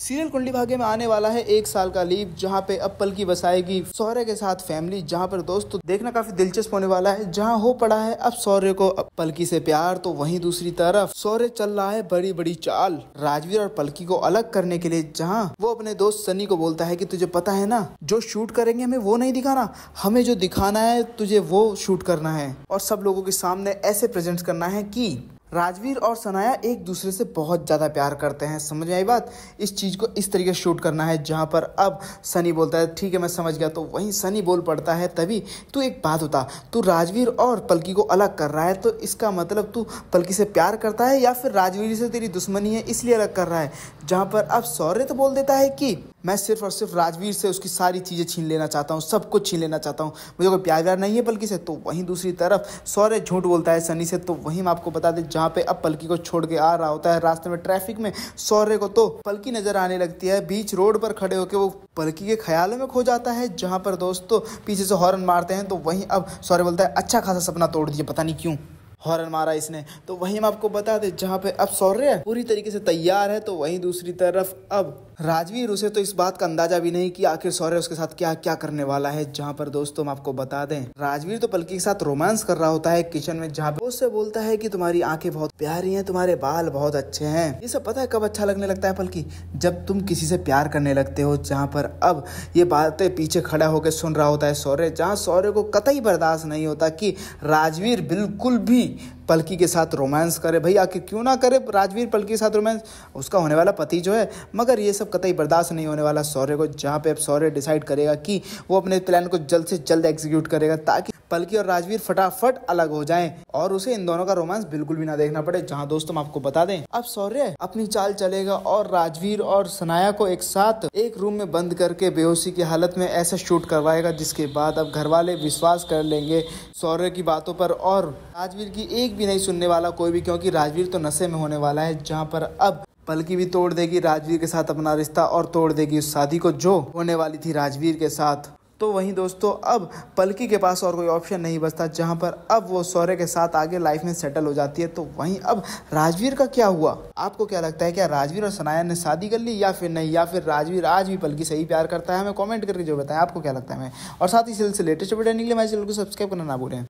serial कुंडली भाग्य में आने वाला है एक साल का लीव जहां पे अब पलकी बसाएगी सौर्य के साथ फैमिली जहां पर दोस्तों तो देखना काफी दिलचस्प होने वाला है जहां हो पड़ा है अब सौर्य को अब पलकी से प्यार तो वहीं दूसरी तरफ सौर्य चल रहा है बड़ी बड़ी चाल राजवीर और पलकी को अलग करने के लिए जहाँ वो अपने दोस्त सनी को बोलता है की तुझे पता है ना जो शूट करेंगे हमें वो नहीं दिखाना हमें जो दिखाना है तुझे वो शूट करना है और सब लोगों के सामने ऐसे प्रेजेंट करना है की राजवीर और सनाया एक दूसरे से बहुत ज़्यादा प्यार करते हैं समझ आई बात इस चीज़ को इस तरीके से शूट करना है जहाँ पर अब सनी बोलता है ठीक है मैं समझ गया तो वहीं सनी बोल पड़ता है तभी तू एक बात होता तू राजवीर और पलकी को अलग कर रहा है तो इसका मतलब तू पलकी से प्यार करता है या फिर राजवीर से तेरी दुश्मनी है इसलिए अलग कर रहा है जहाँ पर अब सौर्य तो बोल देता है कि मैं सिर्फ और सिर्फ राजवीर से उसकी सारी चीज़ें छीन लेना चाहता हूँ सब कुछ छीन लेना चाहता हूँ मुझे कोई प्यार व्यार नहीं है पलकी से तो वहीं दूसरी तरफ सौरे झूठ बोलता है सनी से तो वहीं मैं आपको बता दें जहाँ पे अब पल्की को छोड़ के आ रहा होता है रास्ते में ट्रैफिक में सौर्य को तो पल्की नज़र आने लगती है बीच रोड पर खड़े होकर वो पल्की के ख्यालों में खो जाता है जहाँ पर दोस्तों तो पीछे से हॉर्न मारते हैं तो वहीं अब सौर्य बोलता है अच्छा खासा सपना तोड़ दिया पता नहीं क्यों हॉर्न मारा इसने तो वहीं हम आपको बता दें जहाँ पे अब सौर्य पूरी तरीके से तैयार है तो वहीं दूसरी तरफ अब राजवीर उसे तो इस बात का अंदाजा भी नहीं कि आखिर सौर्य उसके साथ क्या क्या करने वाला है जहाँ पर दोस्तों हम आपको बता दें राजवीर तो पलकी के साथ रोमांस कर रहा होता है किचन में जहाँ उससे बोलता है कि तुम्हारी आंखें बहुत प्यारी हैं तुम्हारे बाल बहुत अच्छे हैं ये सब पता है कब अच्छा लगने लगता है पलकी जब तुम किसी से प्यार करने लगते हो जहाँ पर अब ये बातें पीछे खड़ा होकर सुन रहा होता है सौर्य जहाँ सौर्य को कतई बर्दाश्त नहीं होता कि राजवीर बिल्कुल भी पलकी के साथ रोमांस करे भाई आखिर क्यों ना करे राजवीर पलकी के साथ रोमांस उसका होने वाला पति जो है मगर ये सब कतई बर्दाश्त नहीं होने वाला सौर्य को जहाँ पे अब सौर्य डिसाइड करेगा कि वो अपने प्लान को जल्द से जल्द एग्जीक्यूट करेगा ताकि पलकी और राजवीर फटाफट अलग हो जाएं और उसे इन दोनों का रोमांस बिल्कुल भी ना देखना पड़े जहां दोस्तों आपको बता दें अब सौर्य अपनी चाल चलेगा और राजवीर और सनाया को एक साथ एक रूम में बंद करके बेहोशी की हालत में ऐसा शूट करवाएगा जिसके बाद अब घर वाले विश्वास कर लेंगे सौर्य की बातों पर और राजवीर की एक भी नहीं सुनने वाला कोई भी क्योंकि राजवीर तो नशे में होने वाला है जहाँ पर अब पलकी भी तोड़ देगी राजवीर के साथ अपना रिश्ता और तोड़ देगी उस शादी को जो होने वाली थी राजवीर के साथ तो वहीं दोस्तों अब पलकी के पास और कोई ऑप्शन नहीं बचता जहां पर अब वो सौर्य के साथ आगे लाइफ में सेटल हो जाती है तो वहीं अब राजवीर का क्या हुआ आपको क्या लगता है क्या राजवीर और सनाया ने शादी कर ली या फिर नहीं या फिर राजवीर आज भी पलकी से ही प्यार करता है हमें कॉमेंट करके जो बताएं आपको क्या लगता है हमें और साथ ही सिलसिले लेटेस्ट अपडेट निकले मैं चैनल को सब्सक्राइब करना ना भूलें